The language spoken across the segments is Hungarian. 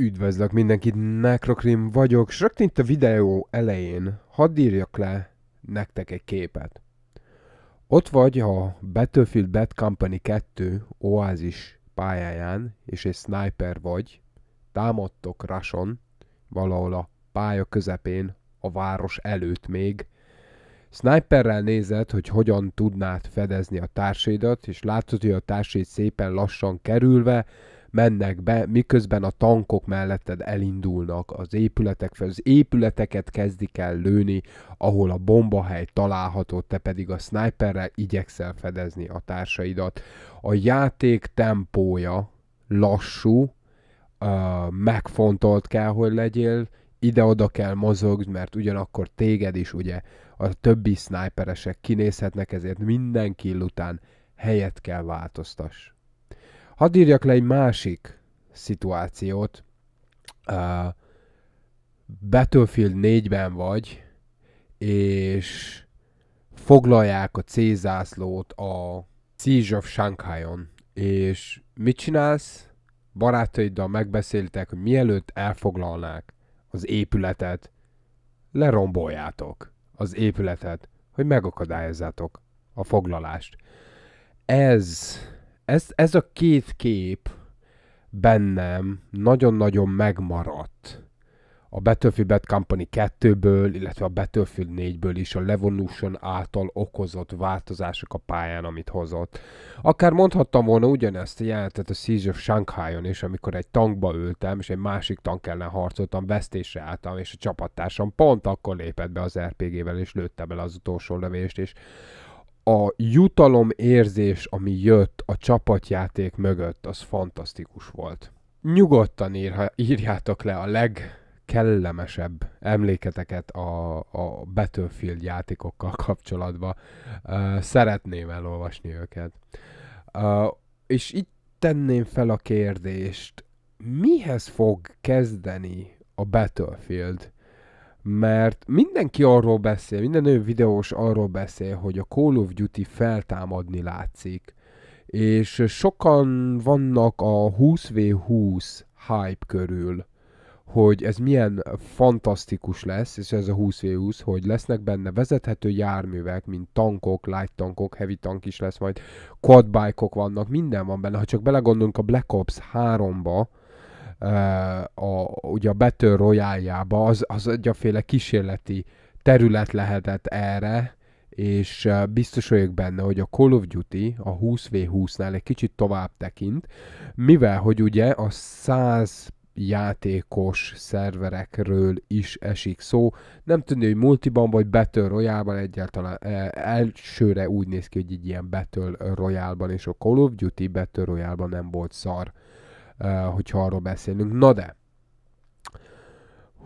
Üdvözlök mindenkit, Necrokrim vagyok, és rögtön itt a videó elején hadd írjak le nektek egy képet. Ott vagy a Battlefield Bad Company 2 oázis pályáján, és egy sniper vagy, támadtok Rason, valahol a pálya közepén, a város előtt még, Sniperrel nézed, hogy hogyan tudnád fedezni a társaidat, és látod, hogy a társaid szépen lassan kerülve, mennek be, miközben a tankok melletted elindulnak az épületek fel, az épületeket kezdik el lőni, ahol a bombahely található, te pedig a sniperrel igyekszel fedezni a társaidat. A játék tempója lassú, megfontolt kell, hogy legyél, ide-oda kell mozogd, mert ugyanakkor téged is ugye a többi sniperesek kinézhetnek, ezért minden kill után helyet kell változtass. Hadd írjak le egy másik szituációt. Uh, Battlefield 4-ben vagy, és foglalják a C-zászlót a Siege of Shanghai-on, és mit csinálsz? Barátaiddal megbeszéltek, hogy mielőtt elfoglalnák az épületet, leromboljátok az épületet, hogy megakadályozzátok a foglalást. Ez ez, ez a két kép bennem nagyon-nagyon megmaradt a Battlefield Bad Company 2-ből, illetve a Battlefield 4-ből is a Levolution által okozott változások a pályán, amit hozott. Akár mondhattam volna ugyanezt a jelentet a Siege of Shanghai-on is, amikor egy tankba ültem, és egy másik tank ellen harcoltam, vesztésre álltam, és a csapattársam pont akkor lépett be az RPG-vel, és lőttem el az utolsó lövést, és a jutalomérzés, ami jött a csapatjáték mögött, az fantasztikus volt. Nyugodtan írha, írjátok le a legkellemesebb emléketeket a, a Battlefield játékokkal kapcsolatban. Uh, szeretném elolvasni őket. Uh, és itt tenném fel a kérdést, mihez fog kezdeni a Battlefield mert mindenki arról beszél, minden ő videós arról beszél, hogy a Call of Duty feltámadni látszik, és sokan vannak a 20v20 hype körül, hogy ez milyen fantasztikus lesz, és ez a 20v20, hogy lesznek benne vezethető járművek, mint tankok, light tankok, heavy tank is lesz majd, quadbike-ok vannak, minden van benne. Ha csak belegondolunk a Black Ops 3-ba, a, ugye a Battle Royale-jába, az, az egyaféle kísérleti terület lehetett erre, és biztos vagyok benne, hogy a Call of Duty a 20v20-nál egy kicsit tovább tekint, mivel hogy ugye a 100 játékos szerverekről is esik szó. Nem tudni, hogy multiban vagy Battle royale egyáltalán eh, elsőre úgy néz ki, hogy egy ilyen Battle royale és a Call of Duty Battle royale nem volt szar. Eh, hogyha arról beszélünk. Na de,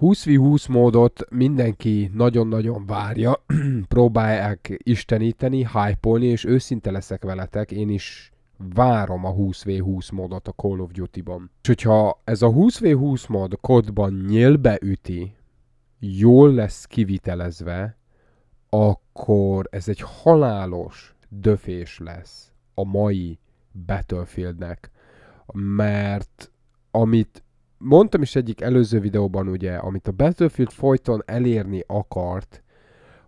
20v20 módot mindenki nagyon-nagyon várja, próbálják isteníteni, hype és őszinte leszek veletek, én is várom a 20v20 módot a Call of Duty-ban. És hogyha ez a 20v20 mód kodban nyélbe üti, jól lesz kivitelezve, akkor ez egy halálos döfés lesz a mai Battlefieldnek mert amit mondtam is egyik előző videóban, ugye, amit a Battlefield folyton elérni akart,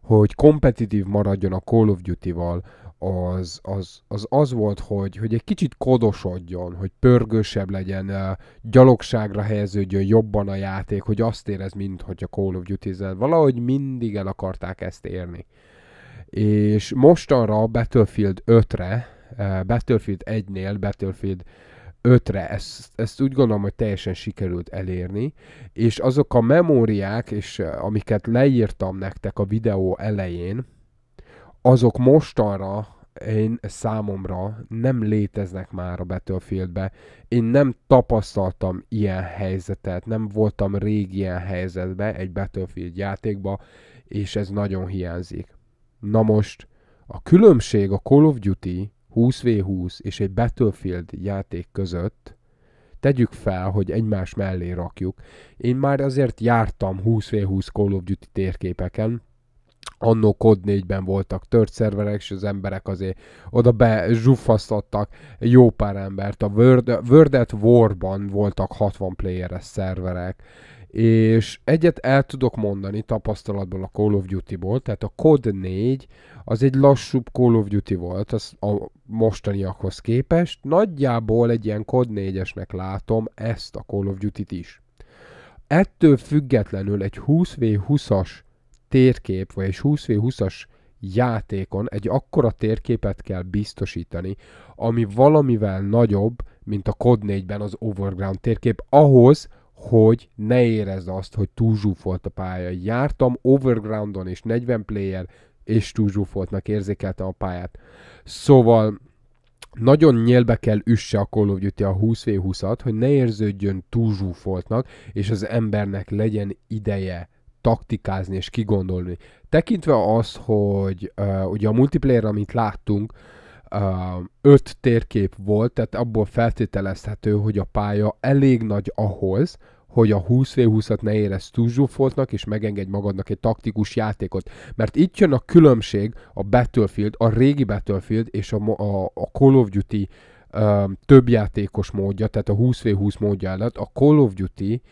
hogy kompetitív maradjon a Call of Duty-val, az az, az, az volt, hogy, hogy egy kicsit kodosodjon, hogy pörgősebb legyen, gyalogságra helyeződjön jobban a játék, hogy azt érez, mint hogy a Call of duty -zel. Valahogy mindig el akarták ezt érni. És mostanra a Battlefield 5-re, Battlefield 1-nél, Battlefield ötre, ezt, ezt úgy gondolom, hogy teljesen sikerült elérni, és azok a memóriák, és amiket leírtam nektek a videó elején, azok mostanra én számomra nem léteznek már a Battlefieldbe. Én nem tapasztaltam ilyen helyzetet, nem voltam rég ilyen helyzetbe egy Battlefield játékba, és ez nagyon hiányzik. Na most, a különbség a Call of Duty 20v20 és egy Battlefield játék között, tegyük fel, hogy egymás mellé rakjuk. Én már azért jártam 20v20 Call of Duty térképeken, annó kod 4-ben voltak tört szerverek, és az emberek azért oda zsuffasztottak jó pár embert. A World, World at War-ban voltak 60 playeres szerverek, és egyet el tudok mondani tapasztalatból a Call of Duty-ból, tehát a COD 4 az egy lassúbb Call of Duty volt az a mostaniakhoz képest. Nagyjából egy ilyen COD 4-esnek látom ezt a Call of Duty-t is. Ettől függetlenül egy 20v20-as térkép, vagy egy 20v20-as játékon egy akkora térképet kell biztosítani, ami valamivel nagyobb, mint a COD 4-ben az Overground térkép, ahhoz, hogy ne érezd azt, hogy túl zsúfolt a pálya. Jártam overgroundon és 40 player, és túl zsúfoltnak érzékeltem a pályát. Szóval nagyon nyélbe kell üsse a Call of Duty a 20v20-at, hogy ne érződjön túl zsúfoltnak, és az embernek legyen ideje taktikázni és kigondolni. Tekintve az, hogy uh, ugye a multiplayer, amit láttunk, uh, öt térkép volt, tehát abból feltételezhető, hogy a pálya elég nagy ahhoz, hogy a 20v20-at ne érez túl és megengedj magadnak egy taktikus játékot. Mert itt jön a különbség a Battlefield, a régi Battlefield és a, a, a Call of Duty ö, több játékos módja, tehát a 20v20 módja előtt, a Call of Duty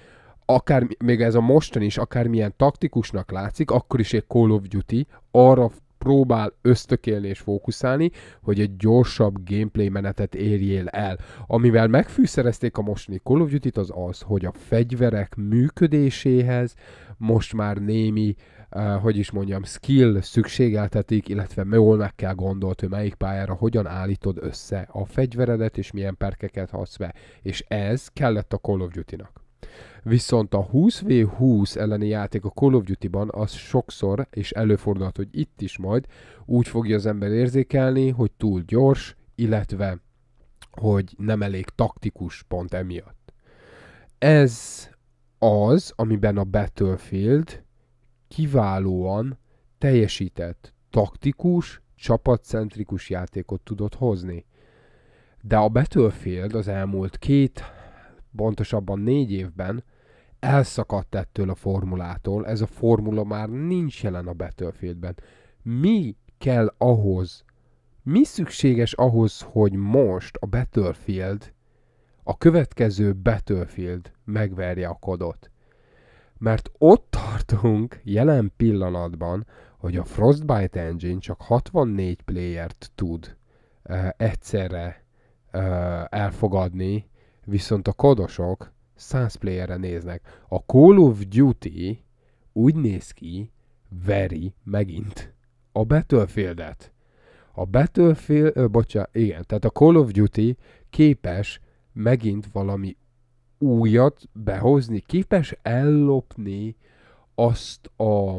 akár még ez a mostan is, akármilyen taktikusnak látszik, akkor is egy Call of Duty arra próbál ösztökélni és fókuszálni, hogy egy gyorsabb gameplay menetet érjél el. Amivel megfűszerezték a mostani Call of Duty-t az az, hogy a fegyverek működéséhez most már némi Uh, hogy is mondjam, skill szükségeltetik, illetve jól meg kell gondolt, hogy melyik pályára hogyan állítod össze a fegyveredet, és milyen perkeket be. És ez kellett a Call of Duty-nak. Viszont a 20v20 elleni játék a Call of Duty-ban az sokszor, és előfordulhat, hogy itt is majd, úgy fogja az ember érzékelni, hogy túl gyors, illetve hogy nem elég taktikus pont emiatt. Ez az, amiben a Battlefield kiválóan teljesített taktikus, csapatcentrikus játékot tudott hozni. De a Battlefield az elmúlt két pontosabban négy évben elszakadt ettől a formulától, ez a formula már nincs jelen a Battlefieldben. Mi kell ahhoz, mi szükséges ahhoz, hogy most a Battlefield, a következő Battlefield megverje a kodot? Mert ott tartunk jelen pillanatban, hogy a Frostbite Engine csak 64 playert tud uh, egyszerre uh, elfogadni viszont a kodosok 100 playerre néznek. A Call of Duty úgy néz ki, veri megint a Battlefield-et. A Battlefield, ö, bocsánat, igen, tehát a Call of Duty képes megint valami újat behozni, képes ellopni azt a,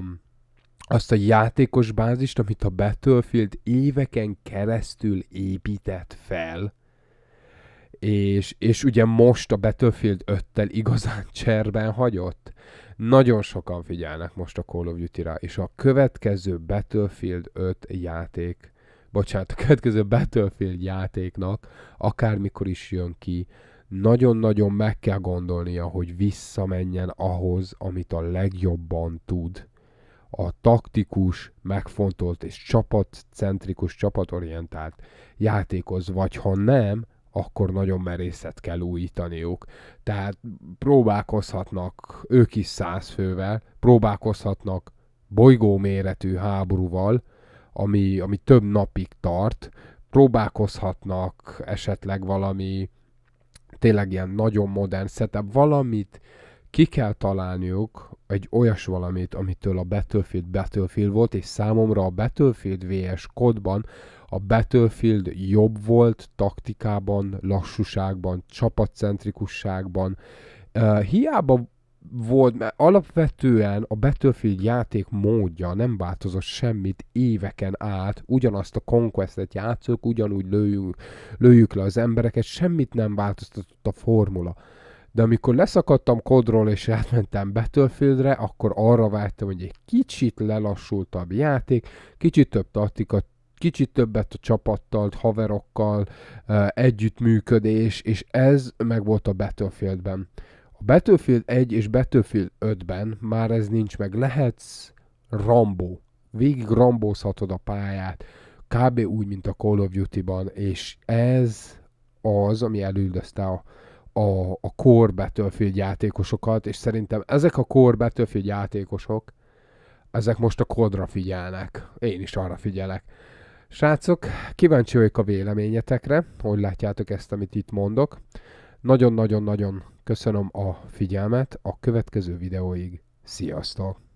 azt a játékos bázist, amit a Battlefield éveken keresztül épített fel, és, és ugye most a Battlefield 5-tel igazán cserben hagyott. Nagyon sokan figyelnek most a Call of Duty-ra, és a következő Battlefield 5 játék, bocsánat, a következő Battlefield játéknak, akármikor is jön ki, nagyon-nagyon meg kell gondolnia, hogy visszamenjen ahhoz, amit a legjobban tud. A taktikus, megfontolt és csapatcentrikus, csapatorientált játékhoz, vagy ha nem, akkor nagyon merészet kell újítaniuk. Tehát próbálkozhatnak ők is száz fővel, próbálkozhatnak bolygó méretű háborúval, ami, ami több napig tart, próbálkozhatnak esetleg valami tényleg ilyen nagyon modern setup, valamit ki kell találniuk, egy olyas valamit, amitől a Battlefield Battlefield volt, és számomra a Battlefield VS kodban a Battlefield jobb volt taktikában, lassúságban, csapatcentrikusságban. Uh, hiába volt, mert alapvetően a Battlefield játék módja nem változott semmit éveken át, ugyanazt a Conquest-et játszok, ugyanúgy lőjünk, lőjük le az embereket, semmit nem változtatott a formula. De amikor leszakadtam kodról és átmentem Battlefieldre, akkor arra vártam, hogy egy kicsit lelassultabb játék, kicsit több taktika, kicsit többet a csapattal, haverokkal, együttműködés, és ez meg volt a Battlefieldben. A Battlefield 1 és Battlefield 5-ben már ez nincs meg. Lehetsz Rambo. Végig rambózhatod a pályát. Kb. úgy, mint a Call of Duty-ban, és ez az, ami elüldözte a, a, a core Battlefield játékosokat, és szerintem ezek a core Battlefield játékosok, ezek most a kodra figyelnek. Én is arra figyelek. Srácok, kíváncsi vagyok a véleményetekre, hogy látjátok ezt, amit itt mondok. Nagyon-nagyon-nagyon köszönöm a figyelmet, a következő videóig. Sziasztok!